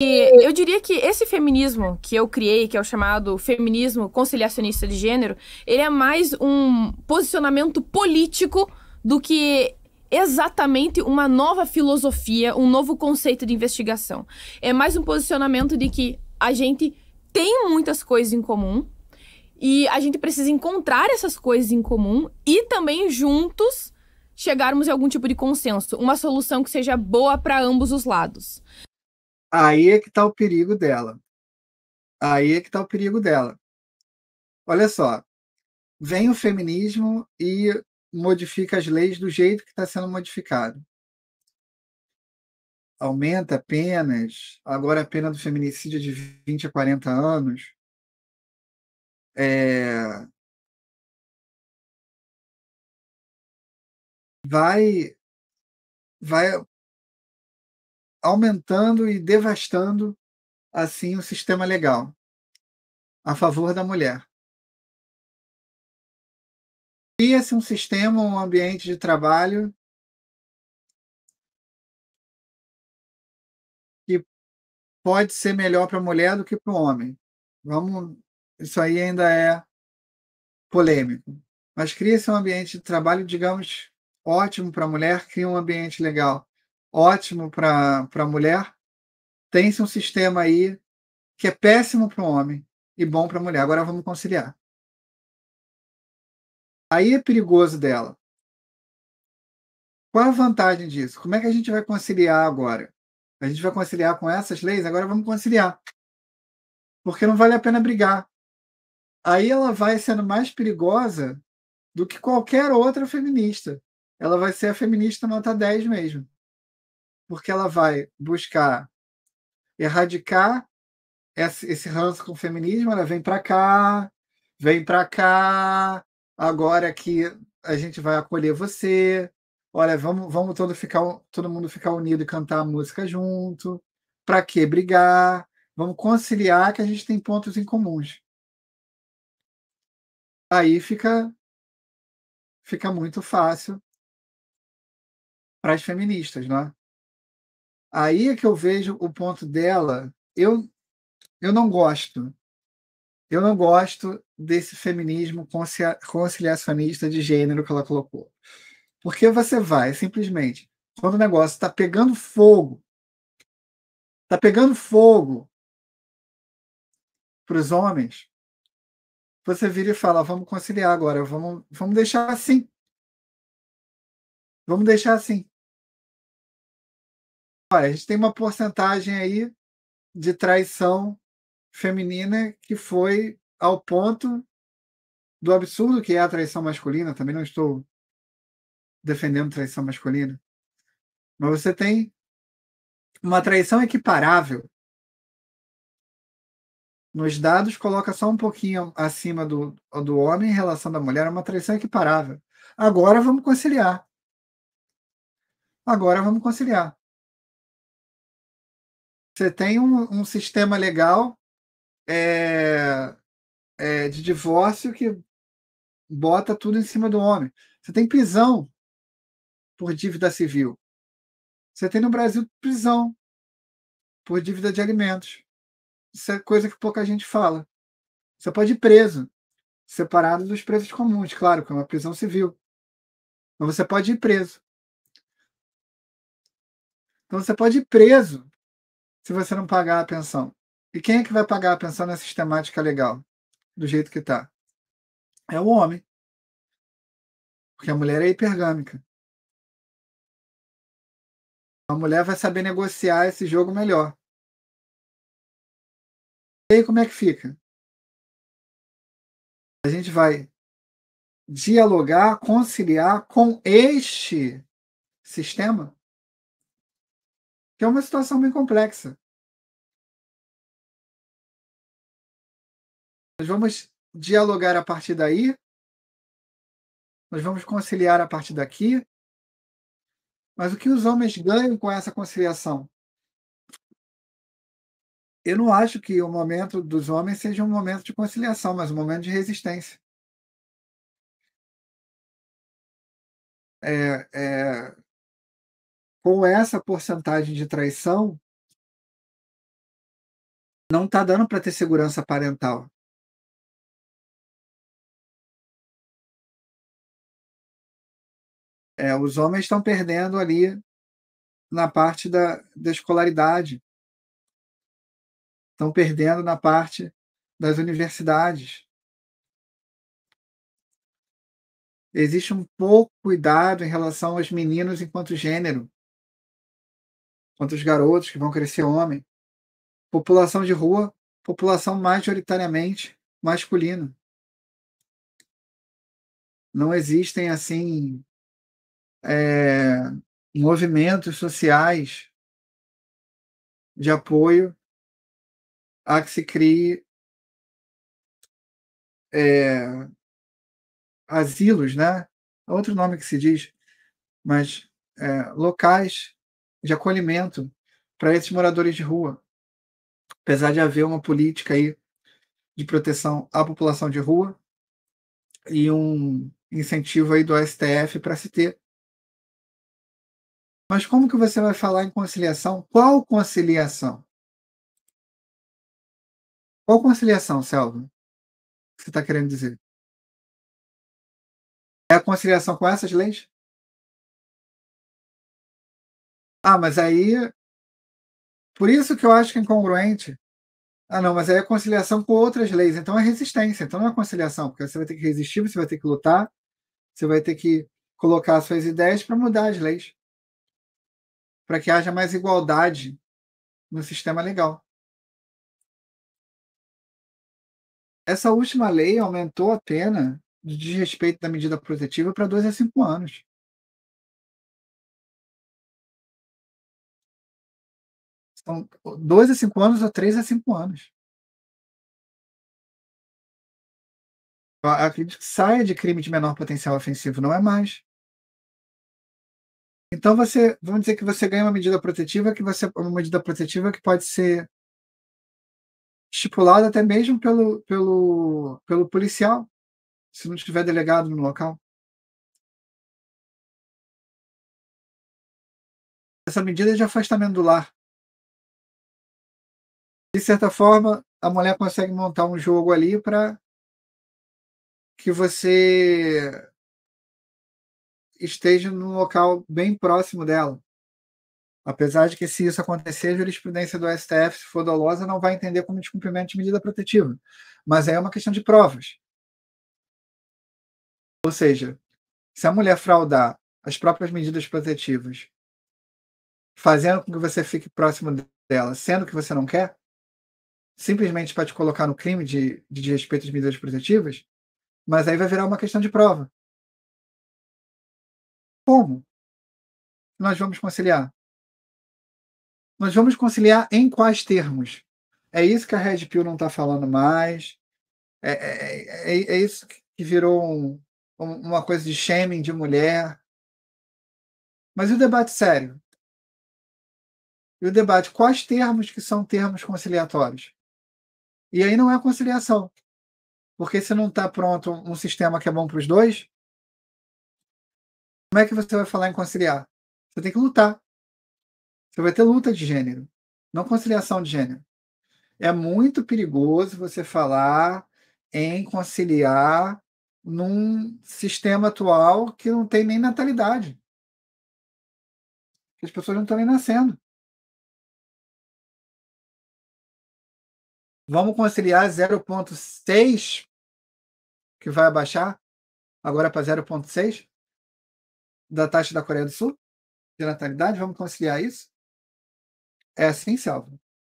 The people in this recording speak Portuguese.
E eu diria que esse feminismo que eu criei, que é o chamado feminismo conciliacionista de gênero, ele é mais um posicionamento político do que exatamente uma nova filosofia, um novo conceito de investigação. É mais um posicionamento de que a gente tem muitas coisas em comum e a gente precisa encontrar essas coisas em comum e também juntos chegarmos a algum tipo de consenso, uma solução que seja boa para ambos os lados. Aí é que está o perigo dela. Aí é que está o perigo dela. Olha só, vem o feminismo e modifica as leis do jeito que está sendo modificado. Aumenta penas. agora a pena do feminicídio é de 20 a 40 anos. É... Vai, vai aumentando e devastando assim o sistema legal a favor da mulher. Cria-se um sistema, um ambiente de trabalho que pode ser melhor para a mulher do que para o homem. Vamos, isso aí ainda é polêmico. Mas cria-se um ambiente de trabalho, digamos, ótimo para a mulher, cria um ambiente legal ótimo para a mulher, tem-se um sistema aí que é péssimo para o homem e bom para a mulher. Agora vamos conciliar. Aí é perigoso dela. Qual a vantagem disso? Como é que a gente vai conciliar agora? A gente vai conciliar com essas leis? Agora vamos conciliar. Porque não vale a pena brigar. Aí ela vai sendo mais perigosa do que qualquer outra feminista. Ela vai ser a feminista nota 10 mesmo porque ela vai buscar erradicar esse, esse ranço com o feminismo, ela vem para cá, vem para cá, agora é que a gente vai acolher você. Olha, vamos, vamos todo, ficar, todo mundo ficar unido e cantar a música junto. Para que brigar? Vamos conciliar que a gente tem pontos em comuns. Aí fica fica muito fácil para as feministas, não é? Aí é que eu vejo o ponto dela. Eu, eu não gosto. Eu não gosto desse feminismo conciliacionista de gênero que ela colocou. Porque você vai simplesmente, quando o negócio está pegando fogo, está pegando fogo para os homens, você vira e fala: vamos conciliar agora, vamos, vamos deixar assim. Vamos deixar assim olha, a gente tem uma porcentagem aí de traição feminina que foi ao ponto do absurdo que é a traição masculina, também não estou defendendo traição masculina, mas você tem uma traição equiparável. Nos dados, coloca só um pouquinho acima do, do homem em relação da mulher, é uma traição equiparável. Agora vamos conciliar. Agora vamos conciliar você tem um, um sistema legal é, é, de divórcio que bota tudo em cima do homem. Você tem prisão por dívida civil. Você tem no Brasil prisão por dívida de alimentos. Isso é coisa que pouca gente fala. Você pode ir preso, separado dos presos comuns, claro, que é uma prisão civil. Mas você pode ir preso. Então você pode ir preso se você não pagar a pensão. E quem é que vai pagar a pensão na sistemática legal, do jeito que está? É o homem. Porque a mulher é hipergâmica. A mulher vai saber negociar esse jogo melhor. E aí, como é que fica? A gente vai dialogar, conciliar com este sistema? que é uma situação bem complexa. Nós vamos dialogar a partir daí, nós vamos conciliar a partir daqui, mas o que os homens ganham com essa conciliação? Eu não acho que o momento dos homens seja um momento de conciliação, mas um momento de resistência. É, é, com essa porcentagem de traição, não está dando para ter segurança parental. É, os homens estão perdendo ali na parte da, da escolaridade, estão perdendo na parte das universidades. Existe um pouco cuidado em relação aos meninos enquanto gênero quanto os garotos que vão crescer homem. População de rua, população majoritariamente masculina. Não existem, assim, é, movimentos sociais de apoio a que se crie é, asilos, né? É outro nome que se diz, mas é, locais de acolhimento para esses moradores de rua. Apesar de haver uma política aí de proteção à população de rua e um incentivo aí do STF para se ter. Mas como que você vai falar em conciliação? Qual conciliação? Qual conciliação, Selva? Você está querendo dizer? É a conciliação com essas leis? Ah, mas aí. Por isso que eu acho que é incongruente. Ah, não, mas aí é conciliação com outras leis. Então é resistência. Então não é conciliação, porque você vai ter que resistir, você vai ter que lutar, você vai ter que colocar suas ideias para mudar as leis. Para que haja mais igualdade no sistema legal. Essa última lei aumentou a pena de desrespeito da medida protetiva para 2 a 5 anos. São então, dois a é cinco anos ou três a é cinco anos. acredito que saia de crime de menor potencial ofensivo, não é mais. Então você, vamos dizer que você ganha uma medida protetiva que você uma medida protetiva que pode ser estipulada até mesmo pelo pelo pelo policial, se não estiver delegado no local. Essa medida é de afastamento do lar de certa forma, a mulher consegue montar um jogo ali para que você esteja num local bem próximo dela. Apesar de que, se isso acontecer, a jurisprudência do STF, se for dolosa, não vai entender como descumprimento de medida protetiva. Mas aí é uma questão de provas. Ou seja, se a mulher fraudar as próprias medidas protetivas, fazendo com que você fique próximo dela, sendo que você não quer, simplesmente para te colocar no crime de, de desrespeito às medidas protetivas, mas aí vai virar uma questão de prova. Como nós vamos conciliar? Nós vamos conciliar em quais termos? É isso que a Red Pill não está falando mais. É, é, é, é, isso que virou um, um, uma coisa de shaming de mulher. Mas e o debate sério? E o debate, quais termos que são termos conciliatórios? E aí não é conciliação. Porque se não está pronto um sistema que é bom para os dois, como é que você vai falar em conciliar? Você tem que lutar. Você vai ter luta de gênero, não conciliação de gênero. É muito perigoso você falar em conciliar num sistema atual que não tem nem natalidade. As pessoas não estão nem nascendo. Vamos conciliar 0,6, que vai abaixar agora para 0,6 da taxa da Coreia do Sul de natalidade. Vamos conciliar isso? É assim, Selva?